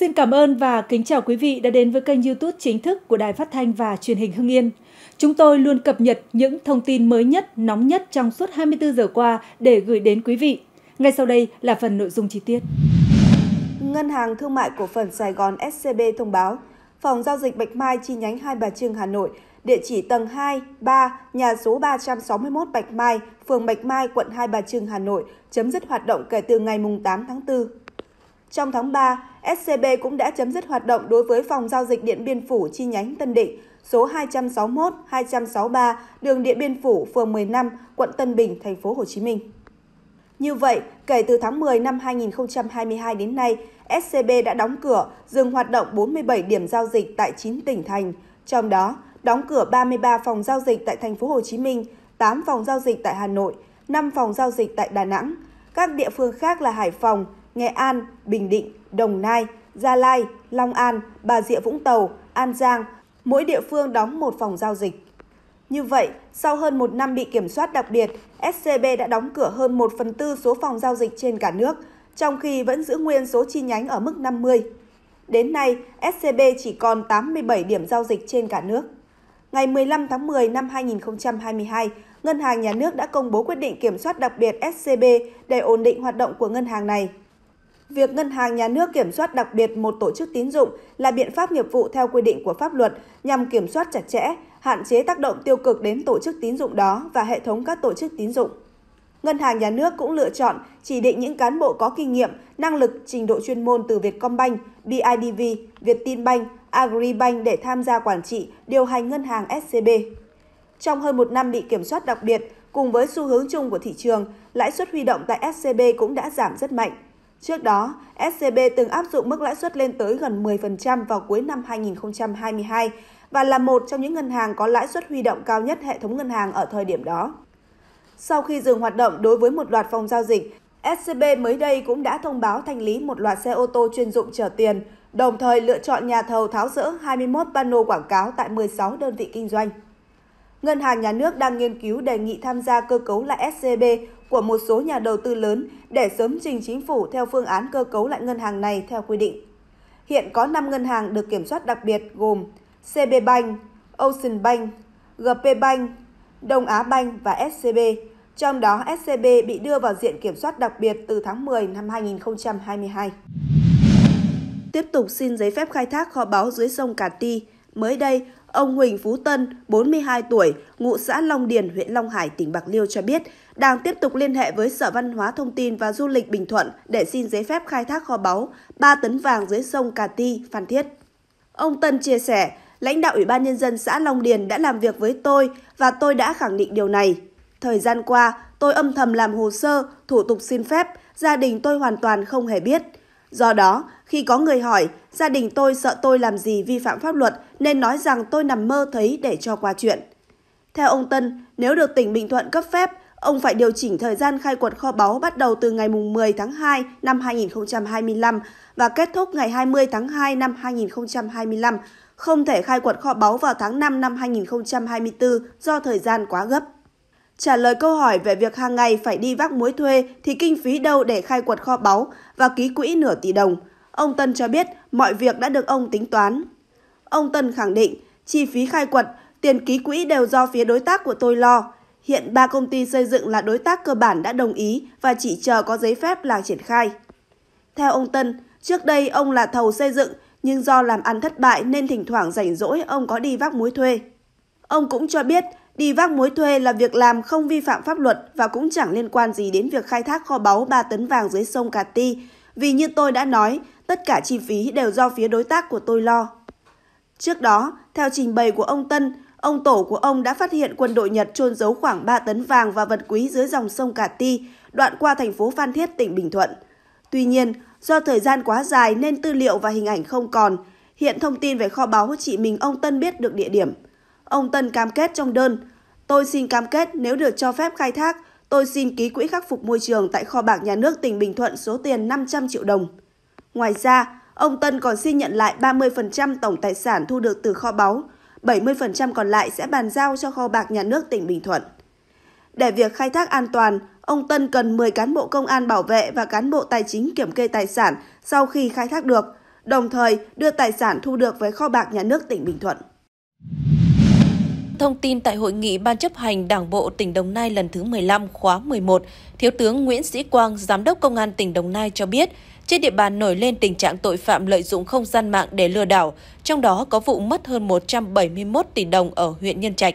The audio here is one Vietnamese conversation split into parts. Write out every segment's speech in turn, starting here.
Xin cảm ơn và kính chào quý vị đã đến với kênh YouTube chính thức của Đài Phát thanh và Truyền hình Hưng Yên. Chúng tôi luôn cập nhật những thông tin mới nhất, nóng nhất trong suốt 24 giờ qua để gửi đến quý vị. Ngay sau đây là phần nội dung chi tiết. Ngân hàng Thương mại Cổ phần Sài Gòn SCB thông báo, Phòng giao dịch Bạch Mai chi nhánh Hai Bà Trưng Hà Nội, địa chỉ tầng 2, 3, nhà số 361 Bạch Mai, phường Bạch Mai, quận Hai Bà Trưng, Hà Nội, chấm dứt hoạt động kể từ ngày 8 tháng 4. Trong tháng 3, SCB cũng đã chấm dứt hoạt động đối với phòng giao dịch Điện Biên Phủ chi nhánh Tân Định, số 261, 263, đường Điện Biên Phủ, phường 15, quận Tân Bình, thành phố Hồ Chí Minh. Như vậy, kể từ tháng 10 năm 2022 đến nay, SCB đã đóng cửa, dừng hoạt động 47 điểm giao dịch tại 9 tỉnh thành, trong đó đóng cửa 33 phòng giao dịch tại thành phố Hồ Chí Minh, 8 phòng giao dịch tại Hà Nội, 5 phòng giao dịch tại Đà Nẵng. Các địa phương khác là Hải Phòng, Nghệ An, Bình Định, Đồng Nai, Gia Lai, Long An, Bà Rịa Vũng Tàu, An Giang, mỗi địa phương đóng một phòng giao dịch. Như vậy, sau hơn một năm bị kiểm soát đặc biệt, SCB đã đóng cửa hơn 1 phần tư số phòng giao dịch trên cả nước, trong khi vẫn giữ nguyên số chi nhánh ở mức 50. Đến nay, SCB chỉ còn 87 điểm giao dịch trên cả nước. Ngày 15 tháng 10 năm 2022, Ngân hàng Nhà nước đã công bố quyết định kiểm soát đặc biệt SCB để ổn định hoạt động của ngân hàng này việc Ngân hàng Nhà nước kiểm soát đặc biệt một tổ chức tín dụng là biện pháp nghiệp vụ theo quy định của pháp luật nhằm kiểm soát chặt chẽ, hạn chế tác động tiêu cực đến tổ chức tín dụng đó và hệ thống các tổ chức tín dụng. Ngân hàng Nhà nước cũng lựa chọn chỉ định những cán bộ có kinh nghiệm, năng lực, trình độ chuyên môn từ Vietcombank, BIDV, Viettinbank, Agribank để tham gia quản trị, điều hành ngân hàng SCB. Trong hơn một năm bị kiểm soát đặc biệt, cùng với xu hướng chung của thị trường, lãi suất huy động tại SCB cũng đã giảm rất mạnh. Trước đó, SCB từng áp dụng mức lãi suất lên tới gần 10% vào cuối năm 2022 và là một trong những ngân hàng có lãi suất huy động cao nhất hệ thống ngân hàng ở thời điểm đó. Sau khi dừng hoạt động đối với một loạt phòng giao dịch, SCB mới đây cũng đã thông báo thanh lý một loạt xe ô tô chuyên dụng chở tiền, đồng thời lựa chọn nhà thầu tháo rỡ 21 pano quảng cáo tại 16 đơn vị kinh doanh. Ngân hàng nhà nước đang nghiên cứu đề nghị tham gia cơ cấu lại SCB của một số nhà đầu tư lớn để sớm trình chính phủ theo phương án cơ cấu lại ngân hàng này theo quy định. Hiện có 5 ngân hàng được kiểm soát đặc biệt gồm CB Bank, Ocean Bank, GP Bank, Đông Á Bank và SCB. Trong đó, SCB bị đưa vào diện kiểm soát đặc biệt từ tháng 10 năm 2022. Tiếp tục xin giấy phép khai thác kho báu dưới sông Cà Ti. Mới đây, Ông Huỳnh Phú Tân, 42 tuổi, ngụ xã Long Điền, huyện Long Hải, tỉnh Bạc Liêu cho biết, đang tiếp tục liên hệ với Sở Văn hóa Thông tin và Du lịch Bình Thuận để xin giấy phép khai thác kho báu 3 tấn vàng dưới sông Cà Ti, Phan Thiết. Ông Tân chia sẻ, lãnh đạo Ủy ban Nhân dân xã Long Điền đã làm việc với tôi và tôi đã khẳng định điều này. Thời gian qua, tôi âm thầm làm hồ sơ, thủ tục xin phép, gia đình tôi hoàn toàn không hề biết. Do đó, khi có người hỏi Gia đình tôi sợ tôi làm gì vi phạm pháp luật nên nói rằng tôi nằm mơ thấy để cho qua chuyện. Theo ông Tân, nếu được tỉnh Bình Thuận cấp phép, ông phải điều chỉnh thời gian khai quật kho báu bắt đầu từ ngày 10 tháng 2 năm 2025 và kết thúc ngày 20 tháng 2 năm 2025, không thể khai quật kho báu vào tháng 5 năm 2024 do thời gian quá gấp. Trả lời câu hỏi về việc hàng ngày phải đi vác muối thuê thì kinh phí đâu để khai quật kho báu và ký quỹ nửa tỷ đồng, Ông Tân cho biết mọi việc đã được ông tính toán. Ông Tân khẳng định chi phí khai quật, tiền ký quỹ đều do phía đối tác của tôi lo. Hiện ba công ty xây dựng là đối tác cơ bản đã đồng ý và chỉ chờ có giấy phép là triển khai. Theo ông Tân, trước đây ông là thầu xây dựng nhưng do làm ăn thất bại nên thỉnh thoảng rảnh rỗi ông có đi vác muối thuê. Ông cũng cho biết đi vác muối thuê là việc làm không vi phạm pháp luật và cũng chẳng liên quan gì đến việc khai thác kho báu 3 tấn vàng dưới sông Cà Ti vì như tôi đã nói, tất cả chi phí đều do phía đối tác của tôi lo. Trước đó, theo trình bày của ông Tân, ông tổ của ông đã phát hiện quân đội Nhật trôn giấu khoảng 3 tấn vàng và vật quý dưới dòng sông Cà Ti, đoạn qua thành phố Phan Thiết, tỉnh Bình Thuận. Tuy nhiên, do thời gian quá dài nên tư liệu và hình ảnh không còn, hiện thông tin về kho báu chỉ mình ông Tân biết được địa điểm. Ông Tân cam kết trong đơn, tôi xin cam kết nếu được cho phép khai thác, Tôi xin ký quỹ khắc phục môi trường tại kho bạc nhà nước tỉnh Bình Thuận số tiền 500 triệu đồng. Ngoài ra, ông Tân còn xin nhận lại 30% tổng tài sản thu được từ kho báu, 70% còn lại sẽ bàn giao cho kho bạc nhà nước tỉnh Bình Thuận. Để việc khai thác an toàn, ông Tân cần 10 cán bộ công an bảo vệ và cán bộ tài chính kiểm kê tài sản sau khi khai thác được, đồng thời đưa tài sản thu được với kho bạc nhà nước tỉnh Bình Thuận. Thông tin tại hội nghị Ban chấp hành Đảng bộ tỉnh Đồng Nai lần thứ 15 khóa 11, Thiếu tướng Nguyễn Sĩ Quang, Giám đốc Công an tỉnh Đồng Nai cho biết, trên địa bàn nổi lên tình trạng tội phạm lợi dụng không gian mạng để lừa đảo, trong đó có vụ mất hơn 171 tỷ đồng ở huyện Nhân Trạch.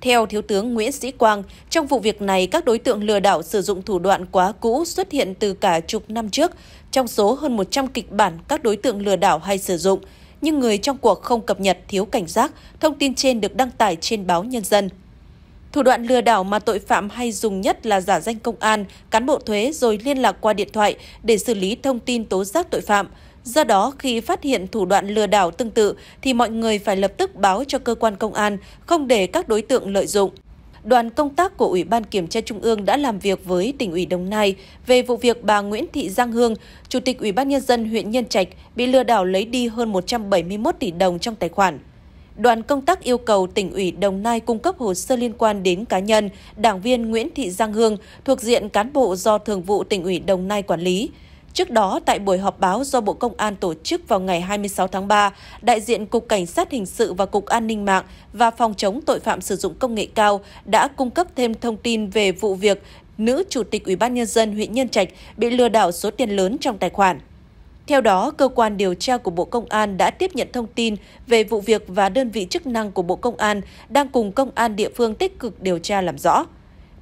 Theo Thiếu tướng Nguyễn Sĩ Quang, trong vụ việc này, các đối tượng lừa đảo sử dụng thủ đoạn quá cũ xuất hiện từ cả chục năm trước, trong số hơn 100 kịch bản các đối tượng lừa đảo hay sử dụng – nhưng người trong cuộc không cập nhật thiếu cảnh giác, thông tin trên được đăng tải trên báo Nhân dân. Thủ đoạn lừa đảo mà tội phạm hay dùng nhất là giả danh công an, cán bộ thuế rồi liên lạc qua điện thoại để xử lý thông tin tố giác tội phạm. Do đó, khi phát hiện thủ đoạn lừa đảo tương tự thì mọi người phải lập tức báo cho cơ quan công an, không để các đối tượng lợi dụng đoàn công tác của Ủy ban Kiểm tra Trung ương đã làm việc với tỉnh ủy Đồng Nai về vụ việc bà Nguyễn Thị Giang Hương, Chủ tịch Ủy ban Nhân dân huyện Nhân Trạch bị lừa đảo lấy đi hơn 171 tỷ đồng trong tài khoản. Đoàn công tác yêu cầu tỉnh ủy Đồng Nai cung cấp hồ sơ liên quan đến cá nhân, đảng viên Nguyễn Thị Giang Hương thuộc diện cán bộ do Thường vụ tỉnh ủy Đồng Nai quản lý. Trước đó, tại buổi họp báo do Bộ Công an tổ chức vào ngày 26 tháng 3, đại diện Cục Cảnh sát Hình sự và Cục An ninh mạng và Phòng chống tội phạm sử dụng công nghệ cao đã cung cấp thêm thông tin về vụ việc nữ chủ tịch Ủy ban Nhân dân huyện Nhân Trạch bị lừa đảo số tiền lớn trong tài khoản. Theo đó, cơ quan điều tra của Bộ Công an đã tiếp nhận thông tin về vụ việc và đơn vị chức năng của Bộ Công an đang cùng công an địa phương tích cực điều tra làm rõ.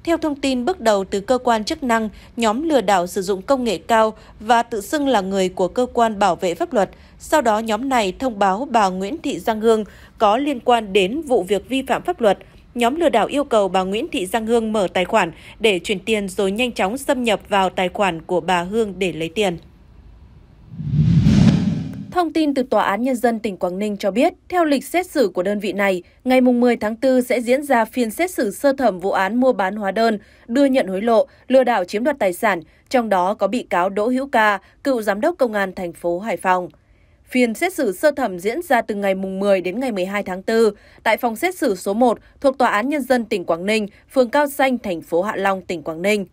Theo thông tin bước đầu từ cơ quan chức năng, nhóm lừa đảo sử dụng công nghệ cao và tự xưng là người của cơ quan bảo vệ pháp luật. Sau đó nhóm này thông báo bà Nguyễn Thị Giang Hương có liên quan đến vụ việc vi phạm pháp luật. Nhóm lừa đảo yêu cầu bà Nguyễn Thị Giang Hương mở tài khoản để chuyển tiền rồi nhanh chóng xâm nhập vào tài khoản của bà Hương để lấy tiền. Thông tin từ Tòa án Nhân dân tỉnh Quảng Ninh cho biết, theo lịch xét xử của đơn vị này, ngày 10 tháng 4 sẽ diễn ra phiên xét xử sơ thẩm vụ án mua bán hóa đơn, đưa nhận hối lộ, lừa đảo chiếm đoạt tài sản, trong đó có bị cáo Đỗ Hữu Ca, cựu giám đốc công an thành phố Hải Phòng. Phiên xét xử sơ thẩm diễn ra từ ngày 10 đến ngày 12 tháng 4 tại phòng xét xử số 1 thuộc Tòa án Nhân dân tỉnh Quảng Ninh, phường Cao Xanh, thành phố Hạ Long, tỉnh Quảng Ninh.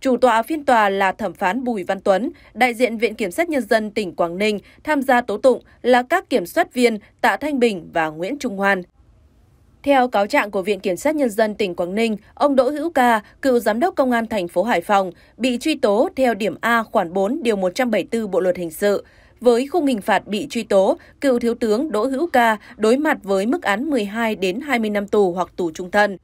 Chủ tọa phiên tòa là thẩm phán Bùi Văn Tuấn, đại diện Viện Kiểm sát Nhân dân tỉnh Quảng Ninh tham gia tố tụng là các kiểm soát viên Tạ Thanh Bình và Nguyễn Trung Hoan. Theo cáo trạng của Viện Kiểm sát Nhân dân tỉnh Quảng Ninh, ông Đỗ Hữu Ca, cựu giám đốc công an thành phố Hải Phòng, bị truy tố theo điểm A khoản 4 điều 174 Bộ luật hình sự. Với khung hình phạt bị truy tố, cựu thiếu tướng Đỗ Hữu Ca đối mặt với mức án 12 đến 20 năm tù hoặc tù trung thân.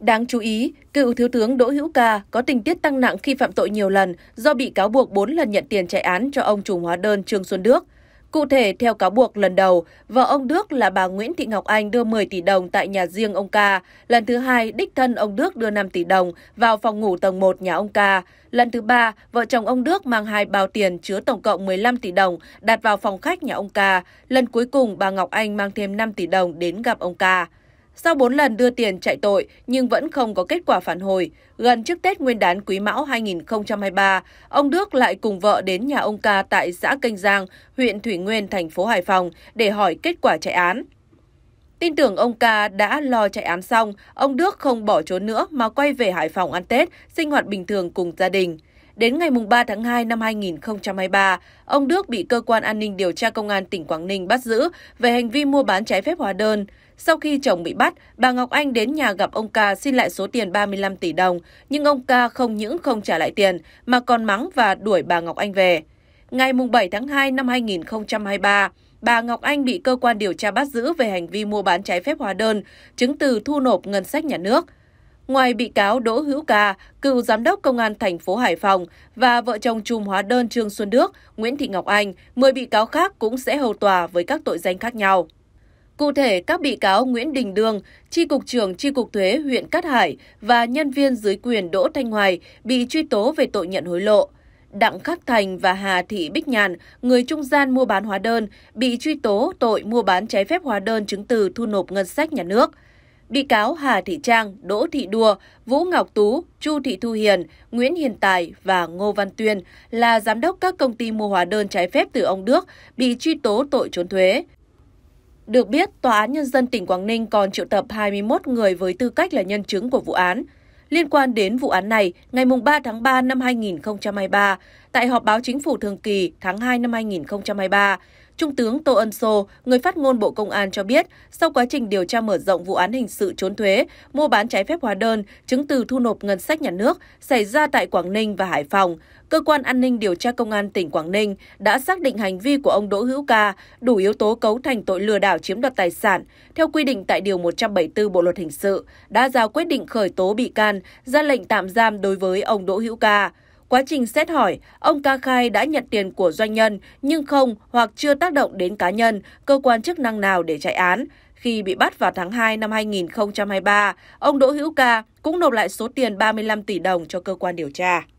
Đáng chú ý, cựu thiếu tướng Đỗ Hữu Ca có tình tiết tăng nặng khi phạm tội nhiều lần do bị cáo buộc 4 lần nhận tiền chạy án cho ông chủ hóa đơn Trương Xuân Đức. Cụ thể, theo cáo buộc lần đầu, vợ ông Đức là bà Nguyễn Thị Ngọc Anh đưa 10 tỷ đồng tại nhà riêng ông Ca. Lần thứ hai, đích thân ông Đức đưa 5 tỷ đồng vào phòng ngủ tầng 1 nhà ông Ca. Lần thứ ba, vợ chồng ông Đức mang hai bao tiền chứa tổng cộng 15 tỷ đồng đặt vào phòng khách nhà ông Ca. Lần cuối cùng, bà Ngọc Anh mang thêm 5 tỷ đồng đến gặp ông Ca. Sau 4 lần đưa tiền chạy tội nhưng vẫn không có kết quả phản hồi, gần trước Tết Nguyên đán Quý Mão 2023, ông Đức lại cùng vợ đến nhà ông Ca tại xã Kênh Giang, huyện Thủy Nguyên, thành phố Hải Phòng để hỏi kết quả chạy án. Tin tưởng ông Ca đã lo chạy án xong, ông Đức không bỏ trốn nữa mà quay về Hải Phòng ăn Tết, sinh hoạt bình thường cùng gia đình. Đến ngày 3 tháng 2 năm 2023, ông Đức bị cơ quan an ninh điều tra công an tỉnh Quảng Ninh bắt giữ về hành vi mua bán trái phép hóa đơn. Sau khi chồng bị bắt, bà Ngọc Anh đến nhà gặp ông Ca xin lại số tiền 35 tỷ đồng, nhưng ông Ca không những không trả lại tiền mà còn mắng và đuổi bà Ngọc Anh về. Ngày 7 tháng 2 năm 2023, bà Ngọc Anh bị cơ quan điều tra bắt giữ về hành vi mua bán trái phép hóa đơn, chứng từ thu nộp ngân sách nhà nước – Ngoài bị cáo Đỗ Hữu Ca, cựu giám đốc công an thành phố Hải Phòng và vợ chồng trùm hóa đơn Trương Xuân Đức, Nguyễn Thị Ngọc Anh, 10 bị cáo khác cũng sẽ hầu tòa với các tội danh khác nhau. Cụ thể, các bị cáo Nguyễn Đình Đương, tri cục trưởng tri cục thuế huyện Cát Hải và nhân viên dưới quyền Đỗ Thanh Hoài bị truy tố về tội nhận hối lộ. Đặng Khắc Thành và Hà Thị Bích Nhàn, người trung gian mua bán hóa đơn, bị truy tố tội mua bán trái phép hóa đơn chứng từ thu nộp ngân sách nhà nước – Bị cáo Hà Thị Trang, Đỗ Thị Đua, Vũ Ngọc Tú, Chu Thị Thu Hiền, Nguyễn Hiền Tài và Ngô Văn Tuyên là giám đốc các công ty mua hóa đơn trái phép từ ông Đức bị truy tố tội trốn thuế. Được biết, Tòa án Nhân dân tỉnh Quảng Ninh còn triệu tập 21 người với tư cách là nhân chứng của vụ án. Liên quan đến vụ án này, ngày 3 tháng 3 năm 2023, tại họp báo chính phủ thường kỳ tháng 2 năm 2023, Trung tướng Tô Ân Sô, người phát ngôn Bộ Công an cho biết, sau quá trình điều tra mở rộng vụ án hình sự trốn thuế, mua bán trái phép hóa đơn, chứng từ thu nộp ngân sách nhà nước xảy ra tại Quảng Ninh và Hải Phòng, cơ quan an ninh điều tra công an tỉnh Quảng Ninh đã xác định hành vi của ông Đỗ Hữu Ca đủ yếu tố cấu thành tội lừa đảo chiếm đoạt tài sản theo quy định tại điều 174 Bộ luật hình sự, đã ra quyết định khởi tố bị can, ra lệnh tạm giam đối với ông Đỗ Hữu Ca. Quá trình xét hỏi, ông ca khai đã nhận tiền của doanh nhân nhưng không hoặc chưa tác động đến cá nhân, cơ quan chức năng nào để chạy án. Khi bị bắt vào tháng 2 năm 2023, ông Đỗ Hữu Ca cũng nộp lại số tiền 35 tỷ đồng cho cơ quan điều tra.